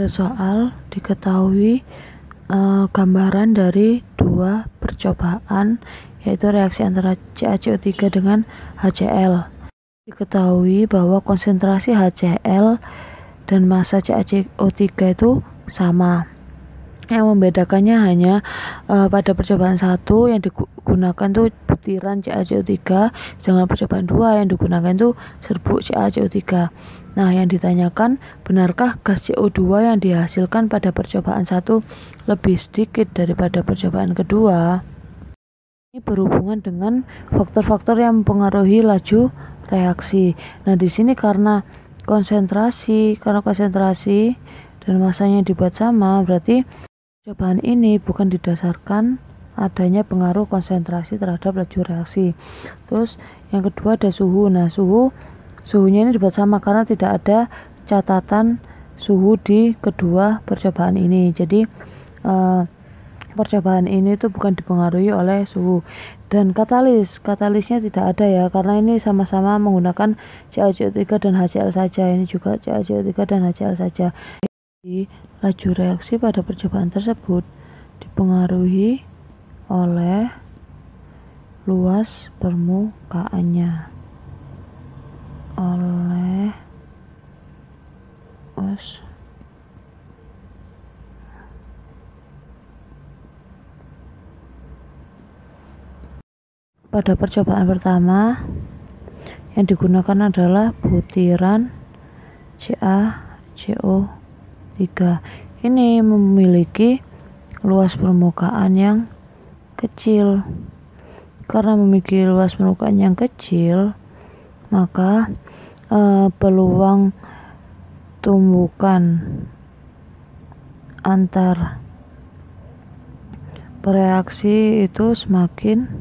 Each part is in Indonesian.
pada soal diketahui e, gambaran dari dua percobaan yaitu reaksi antara CaCO3 dengan HCl. Diketahui bahwa konsentrasi HCl dan massa CaCO3 itu sama yang membedakannya hanya uh, pada percobaan satu yang digunakan tuh butiran CaCO3 jangan percobaan dua yang digunakan tuh serbuk CaCO3 nah yang ditanyakan benarkah gas CO2 yang dihasilkan pada percobaan satu lebih sedikit daripada percobaan kedua ini berhubungan dengan faktor-faktor yang mempengaruhi laju reaksi nah di sini karena konsentrasi karena konsentrasi dan masanya dibuat sama berarti Cobaan ini bukan didasarkan adanya pengaruh konsentrasi terhadap laju reaksi. Terus yang kedua ada suhu. Nah, suhu suhunya ini dibuat sama karena tidak ada catatan suhu di kedua percobaan ini. Jadi eh, percobaan ini itu bukan dipengaruhi oleh suhu dan katalis. Katalisnya tidak ada ya karena ini sama-sama menggunakan CaCO3 dan HCl saja. Ini juga CaCO3 dan HCl saja laju reaksi pada percobaan tersebut dipengaruhi oleh luas permukaannya oleh us pada percobaan pertama yang digunakan adalah butiran CaCO Tiga, ini memiliki luas permukaan yang kecil. Karena memiliki luas permukaan yang kecil, maka eh, peluang tumbukan antar bereaksi itu semakin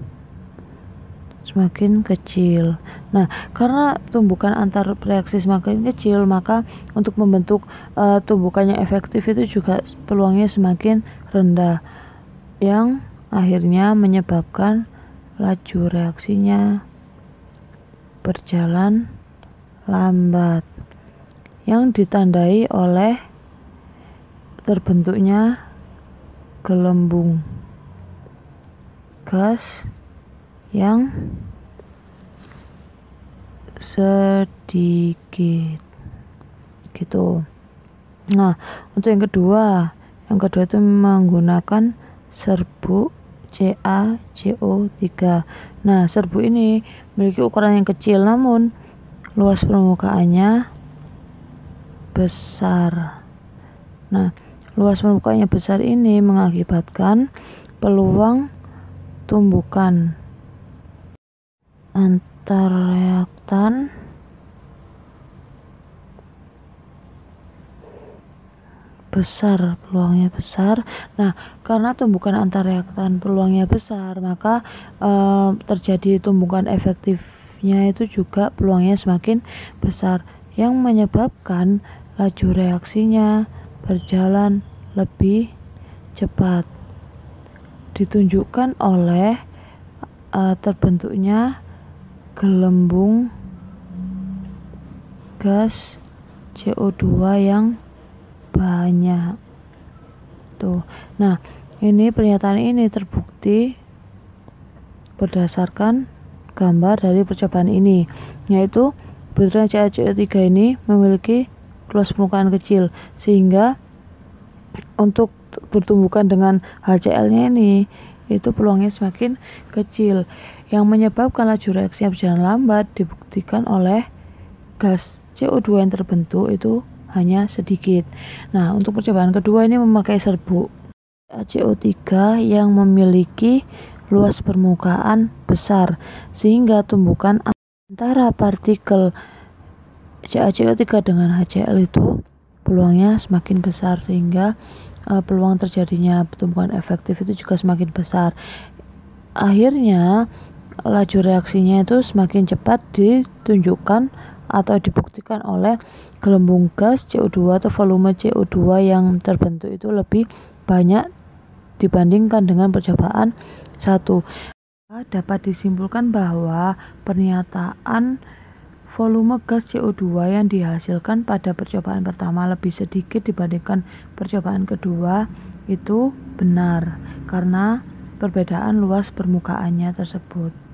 semakin kecil. Nah, karena tumbukan antar reaksi semakin kecil, maka untuk membentuk uh, eh, tumbukannya efektif itu juga peluangnya semakin rendah, yang akhirnya menyebabkan laju reaksinya berjalan lambat, yang ditandai oleh terbentuknya gelembung gas yang sedikit gitu nah untuk yang kedua yang kedua itu menggunakan serbuk CA CO3 nah serbuk ini memiliki ukuran yang kecil namun luas permukaannya besar nah luas permukaannya besar ini mengakibatkan peluang tumbukan daftar reaktan besar peluangnya besar nah karena tumbukan antar reaktan peluangnya besar maka e, terjadi tumbukan efektifnya itu juga peluangnya semakin besar yang menyebabkan laju reaksinya berjalan lebih cepat ditunjukkan oleh e, terbentuknya gelembung gas CO2 yang banyak. Tuh. Nah, ini pernyataan ini terbukti berdasarkan gambar dari percobaan ini, yaitu butiran CaCO3 ini memiliki luas permukaan kecil sehingga untuk pertumbukan dengan HCl-nya ini itu peluangnya semakin kecil yang menyebabkan laju reaksi berjalan lambat dibuktikan oleh gas CO2 yang terbentuk itu hanya sedikit. Nah, untuk percobaan kedua ini memakai serbuk CO3 yang memiliki luas permukaan besar sehingga tumbukan antara partikel CaCO3 dengan HCl itu peluangnya semakin besar sehingga uh, peluang terjadinya pertumbuhan efektif itu juga semakin besar. Akhirnya laju reaksinya itu semakin cepat ditunjukkan atau dibuktikan oleh gelembung gas CO2 atau volume CO2 yang terbentuk itu lebih banyak dibandingkan dengan percobaan satu. Dapat disimpulkan bahwa pernyataan volume gas CO2 yang dihasilkan pada percobaan pertama lebih sedikit dibandingkan percobaan kedua itu benar karena perbedaan luas permukaannya tersebut.